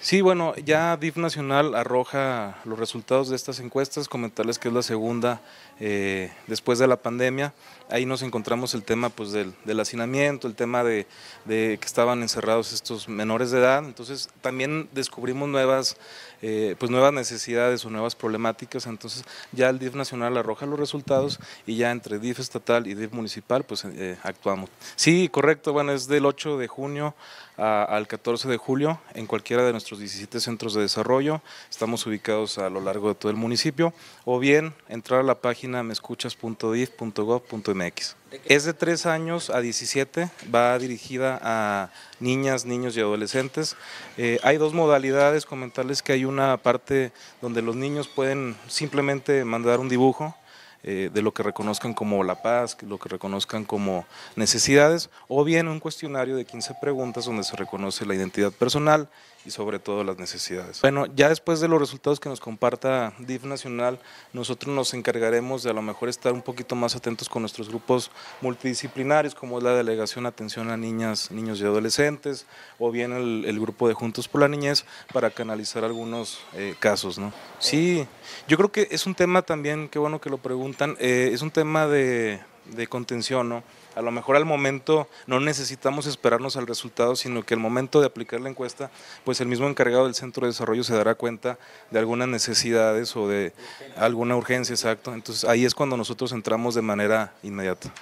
Sí, bueno, ya DIF Nacional arroja los resultados de estas encuestas, comentarles que es la segunda eh, después de la pandemia. Ahí nos encontramos el tema pues, del, hacinamiento, el tema de, que estaban encerrados estos menores de edad. Entonces también descubrimos nuevas, eh, pues, nuevas necesidades o nuevas problemáticas. Entonces ya el DIF Nacional arroja los resultados y ya entre DIF estatal y DIF municipal pues eh, actuamos. Sí, correcto, bueno, es del 8 de junio al 14 de julio en cualquier cualquiera de nuestros 17 centros de desarrollo. Estamos ubicados a lo largo de todo el municipio. O bien entrar a la página meescuchas.dif.gov.mx. Es de 3 años a 17, va dirigida a niñas, niños y adolescentes. Eh, hay dos modalidades, comentarles que hay una parte donde los niños pueden simplemente mandar un dibujo eh, de lo que reconozcan como la paz, lo que reconozcan como necesidades, o bien un cuestionario de 15 preguntas donde se reconoce la identidad personal y sobre todo las necesidades. Bueno, ya después de los resultados que nos comparta DIF Nacional, nosotros nos encargaremos de a lo mejor estar un poquito más atentos con nuestros grupos multidisciplinarios, como es la Delegación Atención a Niñas, Niños y Adolescentes, o bien el, grupo de Juntos por la Niñez, para canalizar algunos eh, casos. ¿no? Sí, yo creo que es un tema también, qué bueno que lo pregunte, eh, es un tema de, de contención, ¿no? A lo mejor al momento no necesitamos esperarnos al resultado, sino que al momento de aplicar la encuesta, pues el mismo encargado del centro de desarrollo se dará cuenta de algunas necesidades o de alguna urgencia, exacto. Entonces ahí es cuando nosotros entramos de manera inmediata.